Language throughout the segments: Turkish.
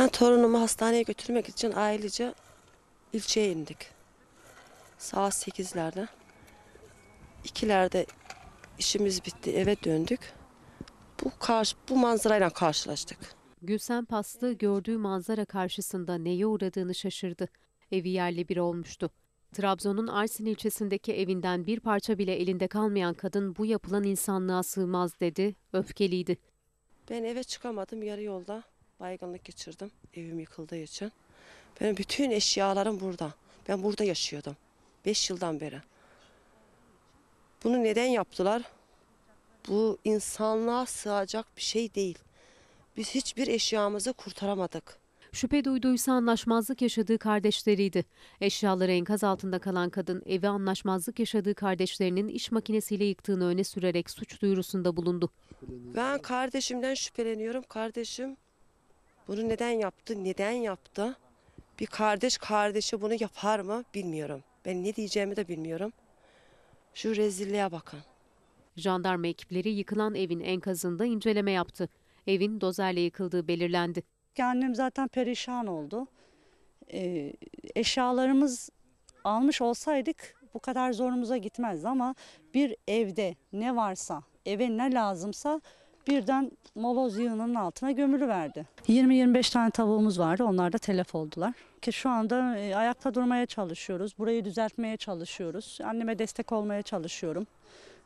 Ben torunumu hastaneye götürmek için ailece ilçeye indik. Saat sekizlerde. İkilerde işimiz bitti eve döndük. Bu, karşı, bu manzarayla karşılaştık. Gülsen Paslı gördüğü manzara karşısında neye uğradığını şaşırdı. Evi yerle bir olmuştu. Trabzon'un Arsin ilçesindeki evinden bir parça bile elinde kalmayan kadın bu yapılan insanlığa sığmaz dedi, öfkeliydi. Ben eve çıkamadım yarı yolda baygınlık geçirdim evim yıkıldığı için. Benim bütün eşyalarım burada. Ben burada yaşıyordum. Beş yıldan beri. Bunu neden yaptılar? Bu insanlığa sığacak bir şey değil. Biz hiçbir eşyamızı kurtaramadık. Şüphe duyduysa anlaşmazlık yaşadığı kardeşleriydi. Eşyaları enkaz altında kalan kadın evi anlaşmazlık yaşadığı kardeşlerinin iş makinesiyle yıktığını öne sürerek suç duyurusunda bulundu. Ben kardeşimden şüpheleniyorum. Kardeşim bunu neden yaptı, neden yaptı? Bir kardeş kardeşi bunu yapar mı bilmiyorum. Ben ne diyeceğimi de bilmiyorum. Şu rezilliğe bakın. Jandarma ekipleri yıkılan evin enkazında inceleme yaptı. Evin dozerle yıkıldığı belirlendi. Annem zaten perişan oldu. Ee, eşyalarımız almış olsaydık bu kadar zorumuza gitmezdi ama bir evde ne varsa, eve ne lazımsa birden moloz yığınının altına gömülü verdi. 20-25 tane tavuğumuz vardı. Onlar da telef oldular. Ki şu anda e, ayakta durmaya çalışıyoruz. Burayı düzeltmeye çalışıyoruz. Anneme destek olmaya çalışıyorum.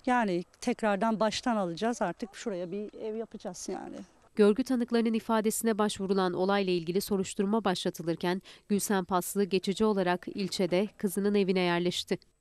Yani tekrardan baştan alacağız. Artık şuraya bir ev yapacağız yani. Görgü tanıklarının ifadesine başvurulan olayla ilgili soruşturma başlatılırken Gülsen Paslı geçici olarak ilçede kızının evine yerleşti.